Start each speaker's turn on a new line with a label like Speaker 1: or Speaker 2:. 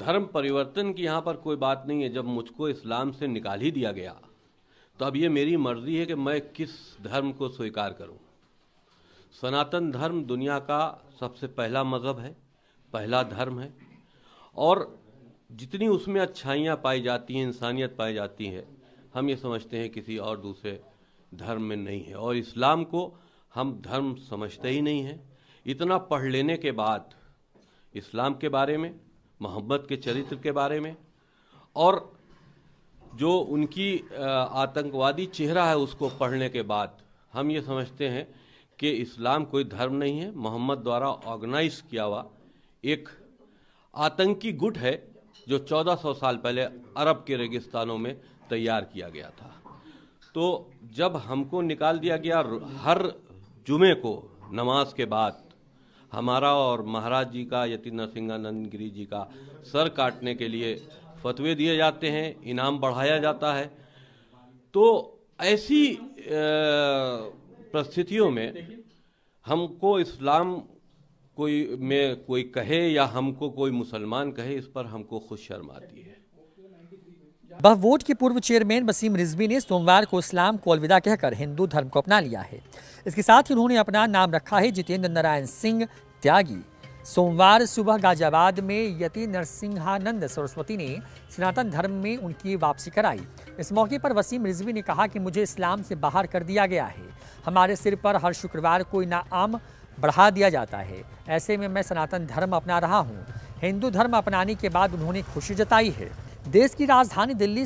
Speaker 1: धर्म परिवर्तन की यहाँ पर कोई बात नहीं है जब मुझको इस्लाम से निकाल ही दिया गया तो अब ये मेरी मर्जी है कि मैं किस धर्म को स्वीकार करूँ सनातन धर्म दुनिया का सबसे पहला मज़हब है पहला धर्म है और जितनी उसमें अच्छाइयाँ पाई जाती हैं इंसानियत पाई जाती है हम ये समझते हैं किसी और दूसरे धर्म में नहीं है और इस्लाम को हम धर्म समझते ही नहीं हैं इतना पढ़ लेने के बाद इस्लाम के बारे में मोहम्मद के चरित्र के बारे में और जो उनकी आतंकवादी चेहरा है उसको पढ़ने के बाद हम ये समझते हैं कि इस्लाम कोई धर्म नहीं है मोहम्मद द्वारा ऑर्गेनाइज किया हुआ एक आतंकी गुट है जो 1400 साल पहले अरब के रेगिस्तानों में तैयार किया गया था तो जब हमको निकाल दिया गया हर जुमे को नमाज के बाद हमारा और महाराज जी का यति नरसिंहानंद गिरी जी का सर काटने के लिए फतवे दिए जाते हैं इनाम बढ़ाया जाता है तो ऐसी परिस्थितियों में हमको इस्लाम कोई में कोई कहे या हमको कोई मुसलमान कहे इस पर हमको खुश शर्म आती है
Speaker 2: बहवोट के पूर्व चेयरमैन वसीम रिजवी ने सोमवार को इस्लाम को अलविदा कहकर हिंदू धर्म को अपना लिया है इसके साथ ही उन्होंने अपना नाम रखा है जितेंद्र नारायण सिंह त्यागी सोमवार सुबह गाजियाबाद में यति नरसिंहानंद सरस्वती ने सनातन धर्म में उनकी वापसी कराई इस मौके पर वसीम रिजवी ने कहा कि मुझे इस्लाम से बाहर कर दिया गया है हमारे सिर पर हर शुक्रवार को इनाम बढ़ा दिया जाता है ऐसे में मैं सनातन धर्म अपना रहा हूँ हिंदू धर्म अपनाने के बाद उन्होंने खुशी जताई है देश की राजधानी दिल्ली